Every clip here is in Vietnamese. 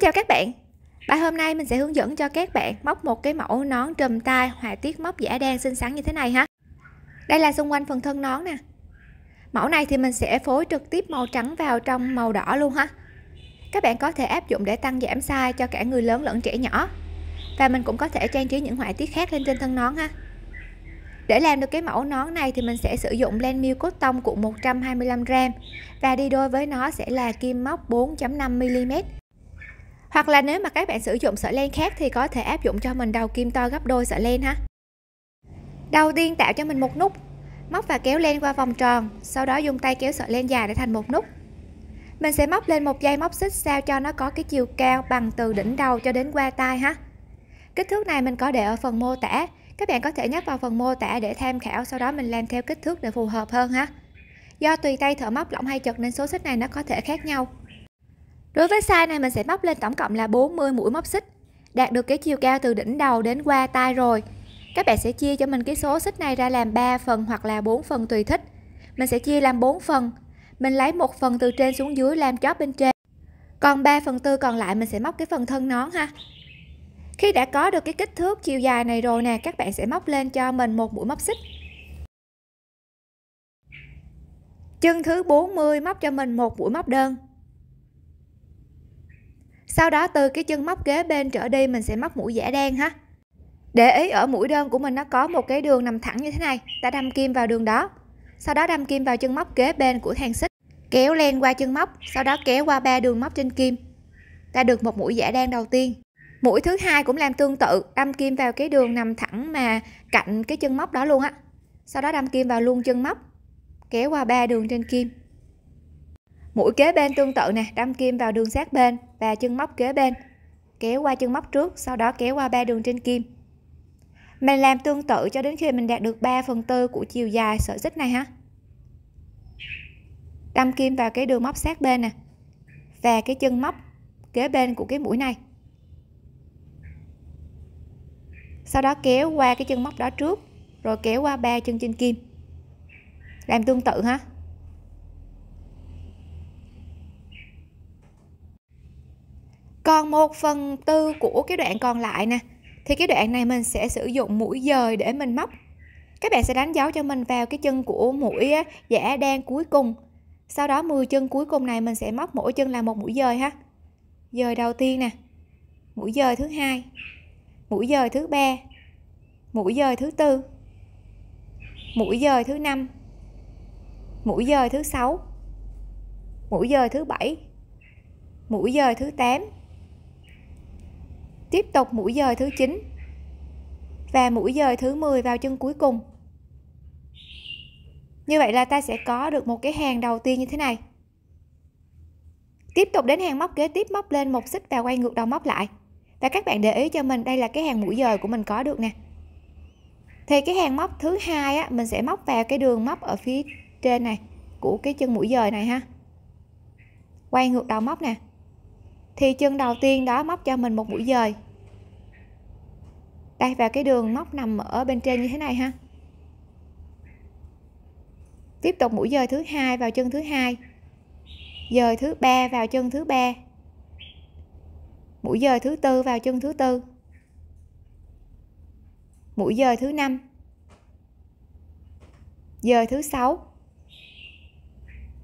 Xin chào các bạn Bài hôm nay mình sẽ hướng dẫn cho các bạn móc một cái mẫu nón trùm tai họa tiết móc giả đen xinh xắn như thế này ha Đây là xung quanh phần thân nón nè Mẫu này thì mình sẽ phối trực tiếp màu trắng vào trong màu đỏ luôn ha Các bạn có thể áp dụng để tăng giảm size cho cả người lớn lẫn trẻ nhỏ Và mình cũng có thể trang trí những họa tiết khác lên trên thân nón ha để làm được cái mẫu nón này thì mình sẽ sử dụng blend miêu cốt tông cuộn 125g và đi đôi với nó sẽ là kim móc 4.5mm hoặc là nếu mà các bạn sử dụng sợi len khác thì có thể áp dụng cho mình đầu kim to gấp đôi sợi len ha đầu tiên tạo cho mình một nút móc và kéo len qua vòng tròn sau đó dùng tay kéo sợi len dài để thành một nút mình sẽ móc lên một dây móc xích sao cho nó có cái chiều cao bằng từ đỉnh đầu cho đến qua tay ha kích thước này mình có để ở phần mô tả các bạn có thể nhấp vào phần mô tả để tham khảo sau đó mình làm theo kích thước để phù hợp hơn ha do tùy tay thợ móc lỏng hay chật nên số xích này nó có thể khác nhau Đối với size này mình sẽ móc lên tổng cộng là 40 mũi móc xích Đạt được cái chiều cao từ đỉnh đầu đến qua tay rồi Các bạn sẽ chia cho mình cái số xích này ra làm 3 phần hoặc là 4 phần tùy thích Mình sẽ chia làm 4 phần Mình lấy một phần từ trên xuống dưới làm chóp bên trên Còn 3 phần tư còn lại mình sẽ móc cái phần thân nón ha Khi đã có được cái kích thước chiều dài này rồi nè Các bạn sẽ móc lên cho mình một mũi móc xích Chân thứ 40 móc cho mình một mũi móc đơn sau đó từ cái chân móc kế bên trở đi mình sẽ móc mũi giả đen ha để ý ở mũi đơn của mình nó có một cái đường nằm thẳng như thế này ta đâm kim vào đường đó sau đó đâm kim vào chân móc kế bên của thang xích kéo len qua chân móc sau đó kéo qua ba đường móc trên kim ta được một mũi giả đen đầu tiên mũi thứ hai cũng làm tương tự đâm kim vào cái đường nằm thẳng mà cạnh cái chân móc đó luôn á sau đó đâm kim vào luôn chân móc kéo qua ba đường trên kim mũi kế bên tương tự nè đâm kim vào đường sát bên và chân móc kế bên kéo qua chân móc trước sau đó kéo qua ba đường trên kim mình làm tương tự cho đến khi mình đạt được 3 phần tư của chiều dài sợi xích này ha đâm kim vào cái đường móc sát bên nè và cái chân móc kế bên của cái mũi này sau đó kéo qua cái chân móc đó trước rồi kéo qua ba chân trên kim làm tương tự ha còn 1 phần tư của cái đoạn còn lại nè thì cái đoạn này mình sẽ sử dụng mũi dời để mình móc các bạn sẽ đánh dấu cho mình vào cái chân của mũi giả đan cuối cùng sau đó 10 chân cuối cùng này mình sẽ móc mỗi chân là một mũi dời ha dời đầu tiên nè mũi dời thứ hai mũi dời thứ ba mũi dời thứ tư mũi dời thứ năm mũi dời thứ sáu mũi dời thứ bảy mũi dời thứ 8 tiếp tục mũi dời thứ 9 và mũi dời thứ 10 vào chân cuối cùng như vậy là ta sẽ có được một cái hàng đầu tiên như thế này tiếp tục đến hàng móc kế tiếp móc lên một xích và quay ngược đầu móc lại và các bạn để ý cho mình đây là cái hàng mũi dời của mình có được nè thì cái hàng móc thứ hai á mình sẽ móc vào cái đường móc ở phía trên này của cái chân mũi dời này ha quay ngược đầu móc nè thì chân đầu tiên đó móc cho mình một mũi dời đây và cái đường móc nằm ở bên trên như thế này ha tiếp tục mũi dời thứ hai vào chân thứ hai dời thứ ba vào chân thứ ba mũi dời thứ tư vào chân thứ tư mũi dời thứ năm dời thứ sáu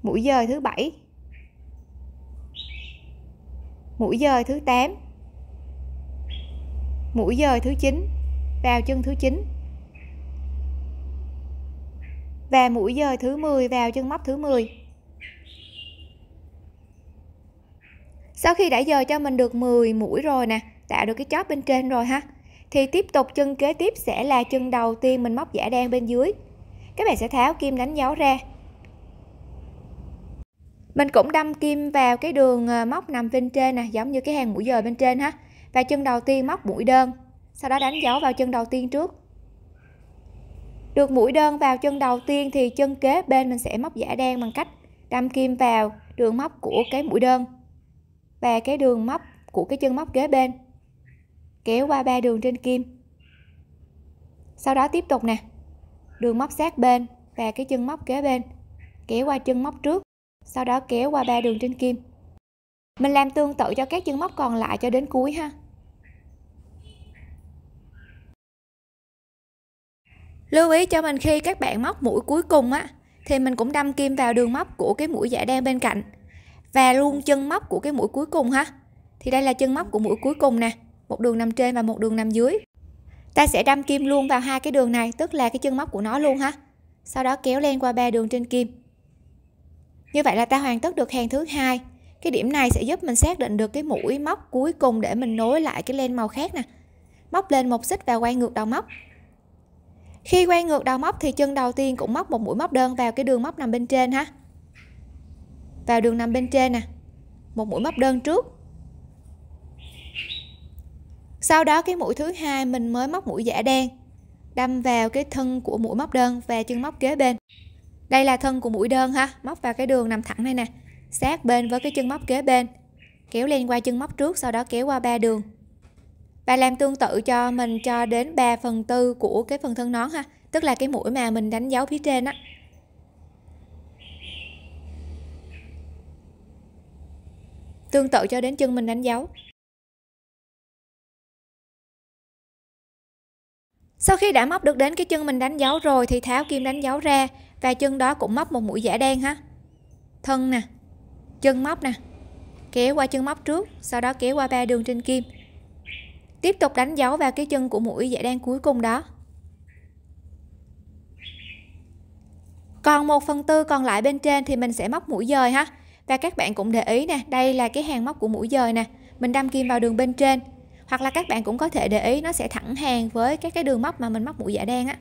mũi dời thứ bảy mũi dời thứ 8 mũi dời thứ 9 vào chân thứ 9 và mũi dời thứ 10 vào chân móc thứ 10 sau khi đã dời cho mình được 10 mũi rồi nè tạo được cái chóp bên trên rồi ha thì tiếp tục chân kế tiếp sẽ là chân đầu tiên mình móc giả đen bên dưới các bạn sẽ tháo kim đánh dấu ra mình cũng đâm kim vào cái đường ờ, móc nằm bên trên nè giống như cái hàng mũi giờ bên trên ha và chân đầu tiên móc mũi đơn sau đó đánh dấu vào chân đầu tiên trước được mũi đơn vào chân đầu tiên thì chân kế bên mình sẽ móc giả đen bằng cách đâm kim vào đường móc của cái mũi đơn và cái đường móc của cái chân móc kế bên kéo qua ba đường trên kim sau đó tiếp tục nè đường móc sát bên và cái chân móc kế bên kéo qua chân móc trước sau đó kéo qua ba đường trên kim mình làm tương tự cho các chân móc còn lại cho đến cuối ha lưu ý cho mình khi các bạn móc mũi cuối cùng á thì mình cũng đâm kim vào đường móc của cái mũi giả đen bên cạnh và luôn chân móc của cái mũi cuối cùng ha thì đây là chân móc của mũi cuối cùng nè một đường nằm trên và một đường nằm dưới ta sẽ đâm kim luôn vào hai cái đường này tức là cái chân móc của nó luôn ha sau đó kéo lên qua ba đường trên kim như vậy là ta hoàn tất được hàng thứ hai cái điểm này sẽ giúp mình xác định được cái mũi móc cuối cùng để mình nối lại cái len màu khác nè móc lên một xích và quay ngược đầu móc khi quay ngược đầu móc thì chân đầu tiên cũng móc một mũi móc đơn vào cái đường móc nằm bên trên ha vào đường nằm bên trên nè một mũi móc đơn trước sau đó cái mũi thứ hai mình mới móc mũi giả đen đâm vào cái thân của mũi móc đơn và chân móc kế bên đây là thân của mũi đơn ha móc vào cái đường nằm thẳng này nè sát bên với cái chân móc kế bên kéo lên qua chân móc trước sau đó kéo qua ba đường và làm tương tự cho mình cho đến 3 phần tư của cái phần thân nón ha tức là cái mũi mà mình đánh dấu phía trên á tương tự cho đến chân mình đánh dấu sau khi đã móc được đến cái chân mình đánh dấu rồi thì tháo kim đánh dấu ra tay chân đó cũng móc một mũi giả đen ha thân nè chân móc nè kéo qua chân móc trước sau đó kéo qua ba đường trên kim tiếp tục đánh dấu vào cái chân của mũi giả đen cuối cùng đó còn một phần tư còn lại bên trên thì mình sẽ móc mũi dời ha và các bạn cũng để ý nè đây là cái hàng móc của mũi dời nè mình đâm kim vào đường bên trên hoặc là các bạn cũng có thể để ý nó sẽ thẳng hàng với các cái đường móc mà mình móc mũi giả đen á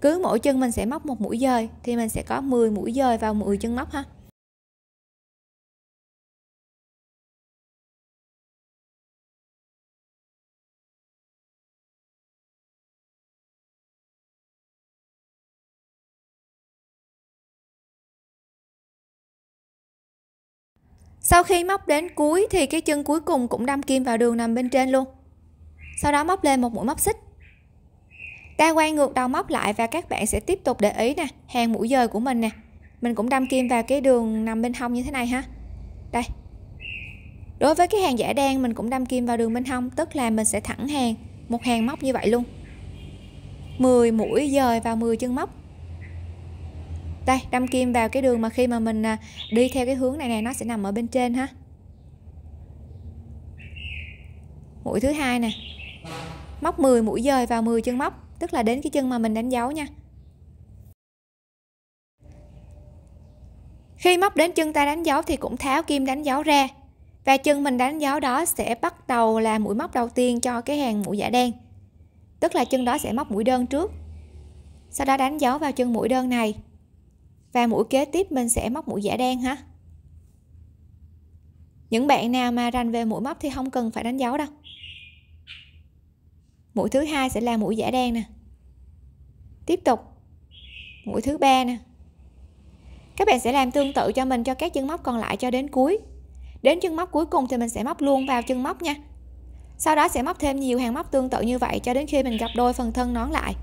cứ mỗi chân mình sẽ móc một mũi dời thì mình sẽ có 10 mũi dời vào 10 chân móc ha Sau khi móc đến cuối thì cái chân cuối cùng cũng đâm kim vào đường nằm bên trên luôn. Sau đó móc lên một mũi móc xích ta quay ngược đầu móc lại và các bạn sẽ tiếp tục để ý nè hàng mũi dời của mình nè mình cũng đâm kim vào cái đường nằm bên hông như thế này ha đây đối với cái hàng giả đen mình cũng đâm kim vào đường bên hông tức là mình sẽ thẳng hàng một hàng móc như vậy luôn 10 mũi dời vào 10 chân móc đây đâm kim vào cái đường mà khi mà mình à, đi theo cái hướng này này nó sẽ nằm ở bên trên ha mũi thứ hai nè móc 10 mũi dời vào 10 chân móc tức là đến cái chân mà mình đánh dấu nha khi móc đến chân ta đánh dấu thì cũng tháo kim đánh dấu ra và chân mình đánh dấu đó sẽ bắt đầu là mũi móc đầu tiên cho cái hàng mũi giả đen tức là chân đó sẽ móc mũi đơn trước sau đó đánh dấu vào chân mũi đơn này và mũi kế tiếp mình sẽ móc mũi giả đen ha những bạn nào mà rành về mũi móc thì không cần phải đánh dấu đâu mũi thứ hai sẽ là mũi giả đen nè tiếp tục mũi thứ ba nè các bạn sẽ làm tương tự cho mình cho các chân móc còn lại cho đến cuối đến chân móc cuối cùng thì mình sẽ móc luôn vào chân móc nha sau đó sẽ móc thêm nhiều hàng móc tương tự như vậy cho đến khi mình gặp đôi phần thân nón lại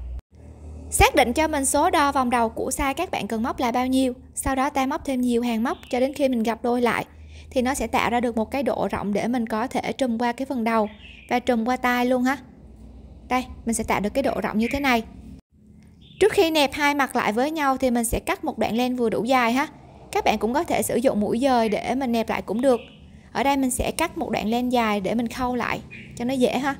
xác định cho mình số đo vòng đầu của sai các bạn cần móc là bao nhiêu sau đó ta móc thêm nhiều hàng móc cho đến khi mình gặp đôi lại thì nó sẽ tạo ra được một cái độ rộng để mình có thể trùm qua cái phần đầu và trùm qua tay luôn ha đây mình sẽ tạo được cái độ rộng như thế này trước khi nẹp hai mặt lại với nhau thì mình sẽ cắt một đoạn len vừa đủ dài ha các bạn cũng có thể sử dụng mũi dời để mình nẹp lại cũng được ở đây mình sẽ cắt một đoạn len dài để mình khâu lại cho nó dễ ha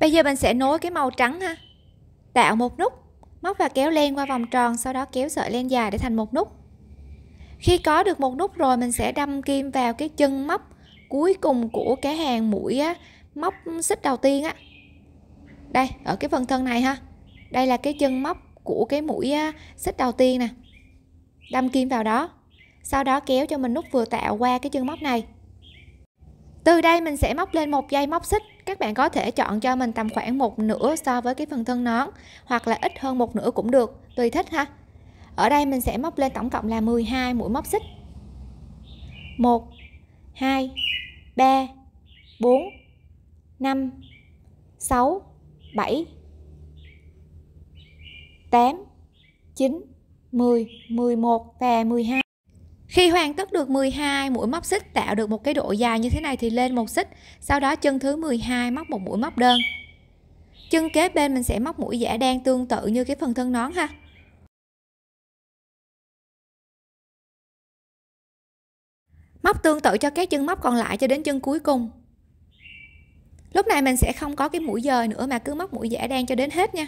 Bây giờ mình sẽ nối cái màu trắng ha. Tạo một nút, móc và kéo len qua vòng tròn, sau đó kéo sợi len dài để thành một nút khi có được một nút rồi mình sẽ đâm kim vào cái chân móc cuối cùng của cái hàng mũi á, móc xích đầu tiên á đây ở cái phần thân này ha đây là cái chân móc của cái mũi á, xích đầu tiên nè đâm kim vào đó sau đó kéo cho mình nút vừa tạo qua cái chân móc này từ đây mình sẽ móc lên một dây móc xích các bạn có thể chọn cho mình tầm khoảng một nửa so với cái phần thân nón hoặc là ít hơn một nửa cũng được tùy thích ha ở đây mình sẽ móc lên tổng cộng là 12 mũi móc xích 1 2 3 4 5 6 7 8 9 10 11 và 12 khi hoàn tất được 12 mũi móc xích tạo được một cái độ dài như thế này thì lên một xích sau đó chân thứ 12 móc một mũi móc đơn chân kế bên mình sẽ móc mũi giả đen tương tự như cái phần thân nón ha móc tương tự cho các chân móc còn lại cho đến chân cuối cùng lúc này mình sẽ không có cái mũi dời nữa mà cứ móc mũi giả đen cho đến hết nha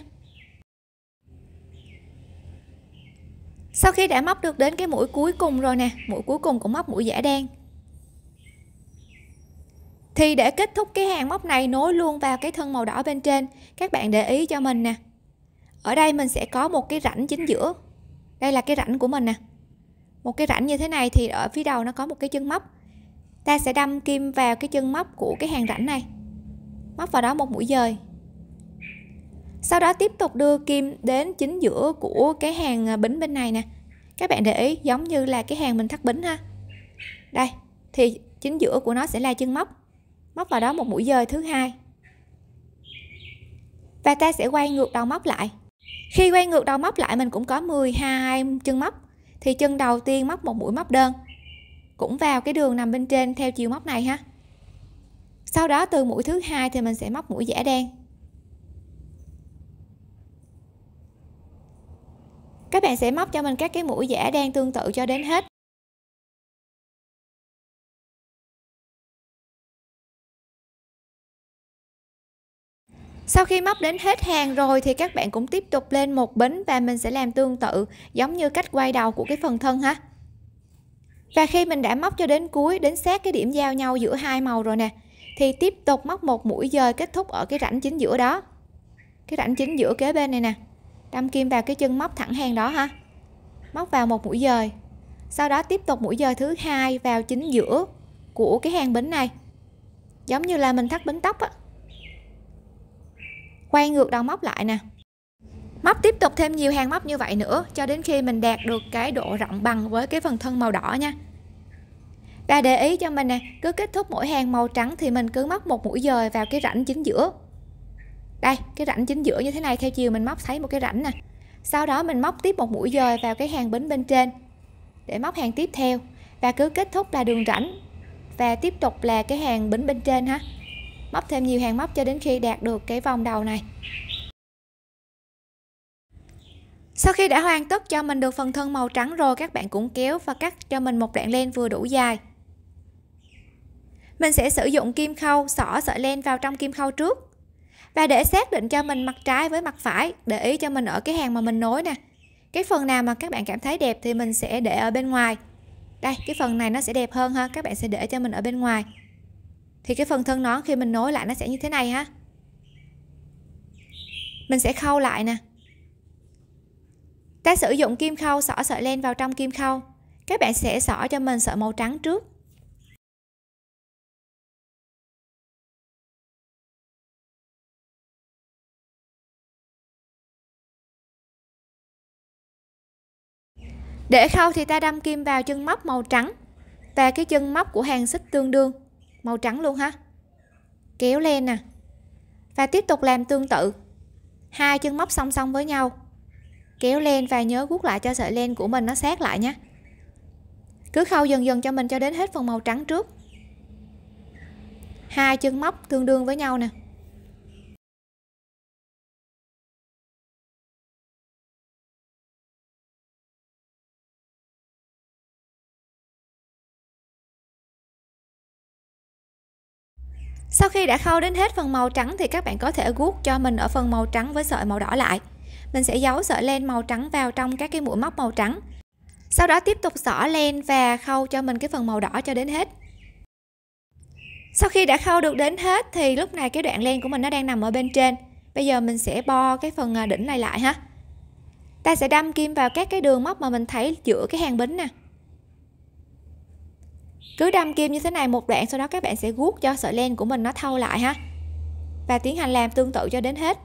sau khi đã móc được đến cái mũi cuối cùng rồi nè mũi cuối cùng cũng móc mũi giả đen. thì để kết thúc cái hàng móc này nối luôn vào cái thân màu đỏ bên trên các bạn để ý cho mình nè ở đây mình sẽ có một cái rãnh chính giữa đây là cái rãnh của mình nè một cái rãnh như thế này thì ở phía đầu nó có một cái chân móc ta sẽ đâm kim vào cái chân móc của cái hàng rãnh này móc vào đó một mũi dời sau đó tiếp tục đưa kim đến chính giữa của cái hàng bính bên này nè các bạn để ý giống như là cái hàng mình thắt bính ha đây thì chính giữa của nó sẽ là chân móc móc vào đó một mũi dời thứ hai và ta sẽ quay ngược đầu móc lại khi quay ngược đầu móc lại mình cũng có 12 chân móc thì chân đầu tiên móc một mũi móc đơn cũng vào cái đường nằm bên trên theo chiều móc này ha sau đó từ mũi thứ hai thì mình sẽ móc mũi giả đen các bạn sẽ móc cho mình các cái mũi giả đen tương tự cho đến hết sau khi móc đến hết hàng rồi thì các bạn cũng tiếp tục lên một bính và mình sẽ làm tương tự giống như cách quay đầu của cái phần thân ha và khi mình đã móc cho đến cuối đến sát cái điểm giao nhau giữa hai màu rồi nè thì tiếp tục móc một mũi dời kết thúc ở cái rãnh chính giữa đó cái rãnh chính giữa kế bên này nè đâm kim vào cái chân móc thẳng hàng đó ha móc vào một mũi dời sau đó tiếp tục mũi dời thứ hai vào chính giữa của cái hàng bính này giống như là mình thắt bính tóc á quay ngược đầu móc lại nè móc tiếp tục thêm nhiều hàng móc như vậy nữa cho đến khi mình đạt được cái độ rộng bằng với cái phần thân màu đỏ nha và để ý cho mình nè cứ kết thúc mỗi hàng màu trắng thì mình cứ móc một mũi dời vào cái rãnh chính giữa đây cái rãnh chính giữa như thế này theo chiều mình móc thấy một cái rãnh nè sau đó mình móc tiếp một mũi dời vào cái hàng bính bên trên để móc hàng tiếp theo và cứ kết thúc là đường rãnh và tiếp tục là cái hàng bính bên trên ha móc thêm nhiều hàng móc cho đến khi đạt được cái vòng đầu này sau khi đã hoàn tất cho mình được phần thân màu trắng rồi các bạn cũng kéo và cắt cho mình một đoạn len vừa đủ dài mình sẽ sử dụng kim khâu xỏ sợi len vào trong kim khâu trước và để xác định cho mình mặt trái với mặt phải để ý cho mình ở cái hàng mà mình nối nè cái phần nào mà các bạn cảm thấy đẹp thì mình sẽ để ở bên ngoài đây cái phần này nó sẽ đẹp hơn ha các bạn sẽ để cho mình ở bên ngoài thì cái phần thân nón khi mình nối lại nó sẽ như thế này ha mình sẽ khâu lại nè ta sử dụng kim khâu xỏ sợi len vào trong kim khâu các bạn sẽ xỏ cho mình sợi màu trắng trước để khâu thì ta đâm kim vào chân móc màu trắng và cái chân móc của hàng xích tương đương màu trắng luôn ha kéo lên nè và tiếp tục làm tương tự hai chân móc song song với nhau kéo lên và nhớ guốc lại cho sợi len của mình nó sát lại nhé cứ khâu dần dần cho mình cho đến hết phần màu trắng trước hai chân móc tương đương với nhau nè Sau khi đã khâu đến hết phần màu trắng thì các bạn có thể guốc cho mình ở phần màu trắng với sợi màu đỏ lại. Mình sẽ giấu sợi len màu trắng vào trong các cái mũi móc màu trắng. Sau đó tiếp tục xỏ len và khâu cho mình cái phần màu đỏ cho đến hết. Sau khi đã khâu được đến hết thì lúc này cái đoạn len của mình nó đang nằm ở bên trên. Bây giờ mình sẽ bo cái phần à, đỉnh này lại ha. Ta sẽ đâm kim vào các cái đường móc mà mình thấy giữa cái hàng bính nè cứ đâm kim như thế này một đoạn sau đó các bạn sẽ guốc cho sợi len của mình nó thâu lại ha và tiến hành làm tương tự cho đến hết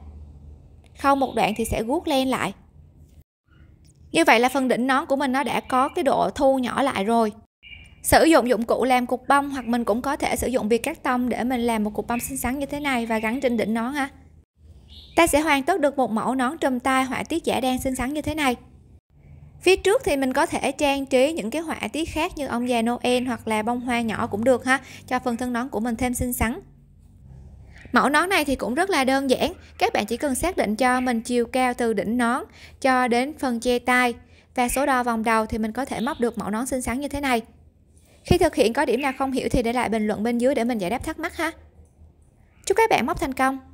khâu một đoạn thì sẽ guốc len lại như vậy là phần đỉnh nón của mình nó đã có cái độ thu nhỏ lại rồi sử dụng dụng cụ làm cục bông hoặc mình cũng có thể sử dụng việc cắt tông để mình làm một cục bông xinh xắn như thế này và gắn trên đỉnh nón ha ta sẽ hoàn tất được một mẫu nón trùm tai họa tiết giả đen xinh xắn như thế này Phía trước thì mình có thể trang trí những cái họa tiết khác như ông già Noel hoặc là bông hoa nhỏ cũng được ha, cho phần thân nón của mình thêm xinh xắn. Mẫu nón này thì cũng rất là đơn giản, các bạn chỉ cần xác định cho mình chiều cao từ đỉnh nón cho đến phần che tai và số đo vòng đầu thì mình có thể móc được mẫu nón xinh xắn như thế này. Khi thực hiện có điểm nào không hiểu thì để lại bình luận bên dưới để mình giải đáp thắc mắc ha. Chúc các bạn móc thành công!